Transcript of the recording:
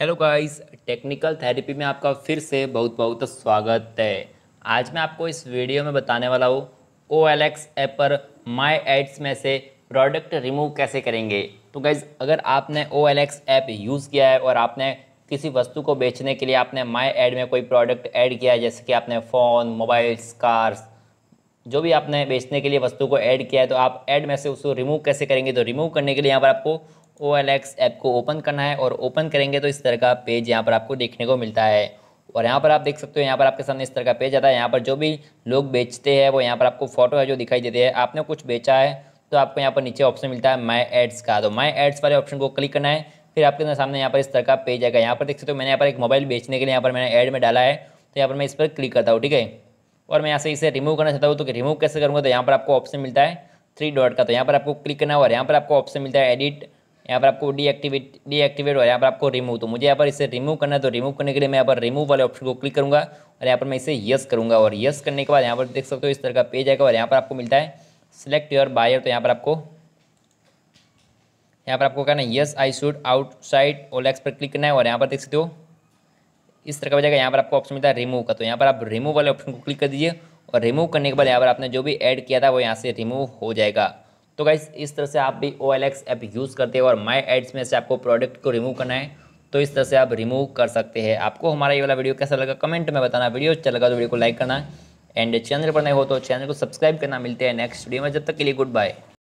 hello guys technical therapy में आपका फिर से बहुत बहुत स्वागत है आज मैं आपको इस वीडियो में बताने वाला हूँ ओ एल एक्स ऐप पर माई एड्स में से प्रोडक्ट रिमूव कैसे करेंगे तो गाइज़ अगर आपने O L X app use किया है और आपने किसी वस्तु को बेचने के लिए आपने माई ऐड में कोई प्रोडक्ट ऐड किया है जैसे कि आपने फ़ोन मोबाइल्स कार्स जो भी आपने बेचने के लिए वस्तु को ऐड किया है तो आप ऐड में से उसको रिमूव कैसे करेंगे तो रिमूव करने के लिए यहाँ पर आपको ओ एल एक्स ऐप को ओपन करना है और ओपन करेंगे तो इस तरह का पेज यहाँ पर आपको देखने को मिलता है और यहाँ पर आप देख सकते हो यहाँ पर आपके सामने इस तरह का पेज आता है यहाँ पर जो भी लोग बेचते हैं वो यहाँ पर आपको फ़ोटो है जो दिखाई देते हैं आपने कुछ बेचा है तो आपको यहाँ पर नीचे ऑप्शन मिलता है माई एड्स का तो माई एड्स वाले ऑप्शन को क्लिक करना है फिर आपके सामने यहाँ पर इस तरह का पेज आएगा यहाँ पर देख सकते हो मैंने यहाँ पर एक मोबाइल बेचने के लिए यहाँ पर मैंने ऐड में डाला है तो यहाँ पर मैं इस पर क्लिक करता हूँ ठीक है और मैं यहाँ से इसे रिमूव करना चाहता हूँ तो रिमूव कैसे करूँगा तो यहाँ पर आपको ऑप्शन मिलता है थ्री डॉट का तो यहाँ पर आपको क्लिक करना है और यहाँ पर आपको ऑप्शन मिलता है एडिट यहाँ पर आपको डीएक्टिवेट डीएक्टिवेट हो यहाँ पर आपको रिमूव तो मुझे यहाँ पर इसे रिमूव करना है तो रिमूव करने के लिए मैं यहाँ पर रिमूव वाले ऑप्शन को क्लिक करूँगा और यहाँ पर मैं इसे यस करूँगा और यस करने के बाद यहाँ पर देख सकते हो इस तरह का पेज आएगा और यहाँ पर आपको मिलता है सिलेक्ट योर बायर तो यहाँ पर आपको यहाँ पर आपको कहना है yes I should outside OLX पर क्लिक करना है और यहाँ पर देख सकते हो इस तरह का बजाएगा यहाँ पर आपको ऑप्शन मिलता है रिमूव का तो यहाँ पर आप रिमूव वाले ऑप्शन को क्लिक कर दीजिए और रिमूव करने के बाद यहाँ पर आपने जो भी ऐड किया था वो यहाँ से रिमूव हो जाएगा तो गाइस इस तरह से आप भी O L X app use करते हो और माई एड्स में से आपको प्रोडक्ट को रिमूव करना है तो इस तरह से आप रिमूव कर सकते हैं आपको हमारा ये वाला वीडियो कैसा लगा कमेंट में बताना वीडियो अच्छा लगा तो वीडियो को लाइक करना एंड चैनल पर नहीं हो तो चैनल को सब्सक्राइब करना मिलते हैं नेक्स्ट वीडियो में जब तक के लिए गुड बाय